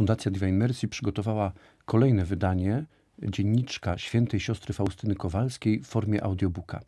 Fundacja Divine Mercy przygotowała kolejne wydanie dzienniczka świętej siostry Faustyny Kowalskiej w formie audiobooka.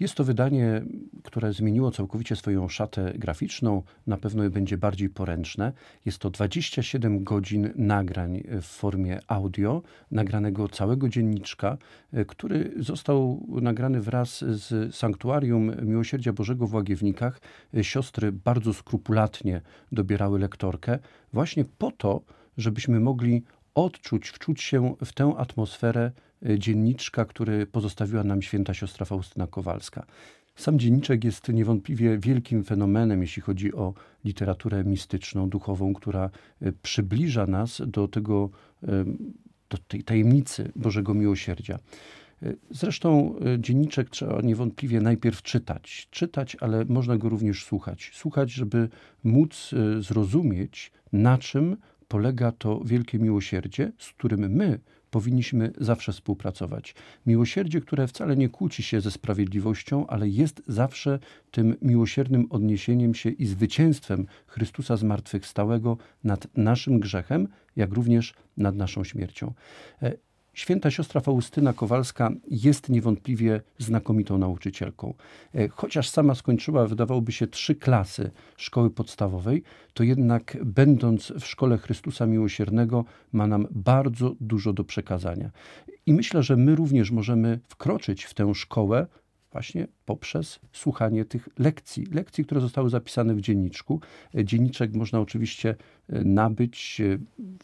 Jest to wydanie, które zmieniło całkowicie swoją szatę graficzną, na pewno będzie bardziej poręczne. Jest to 27 godzin nagrań w formie audio, nagranego całego dzienniczka, e, który został nagrany wraz z Sanktuarium Miłosierdzia Bożego w Łagiewnikach. E, siostry bardzo skrupulatnie dobierały lektorkę właśnie po to, żebyśmy mogli odczuć, wczuć się w tę atmosferę e, dzienniczka, który pozostawiła nam święta siostra Faustyna Kowalska. Sam dzienniczek jest niewątpliwie wielkim fenomenem, jeśli chodzi o literaturę mistyczną, duchową, która e, przybliża nas do tego, do tej tajemnicy Bożego Miłosierdzia. E, zresztą dzienniczek trzeba niewątpliwie najpierw czytać. Czytać, ale można go również słuchać. Słuchać, żeby móc zrozumieć, na czym polega to wielkie miłosierdzie, z którym my powinniśmy zawsze współpracować. Miłosierdzie, które wcale nie kłóci się ze sprawiedliwością, ale jest zawsze tym miłosiernym odniesieniem się i zwycięstwem Chrystusa zmartwychwstałego nad naszym grzechem, jak również nad naszą śmiercią. E, Święta siostra Faustyna Kowalska jest niewątpliwie znakomitą nauczycielką. E, chociaż sama skończyła, wydawałoby się, trzy klasy szkoły podstawowej, to jednak będąc w szkole Chrystusa Miłosiernego ma nam bardzo dużo do przekazania. I myślę, że my również możemy wkroczyć w tę szkołę właśnie poprzez słuchanie tych lekcji. Lekcji, które zostały zapisane w dzienniczku. E, dzienniczek można oczywiście e, nabyć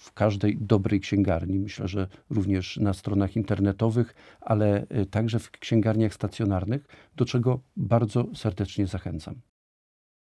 w każdej dobrej księgarni. Myślę, że również na stronach internetowych, ale y, także w księgarniach stacjonarnych, do czego bardzo serdecznie zachęcam.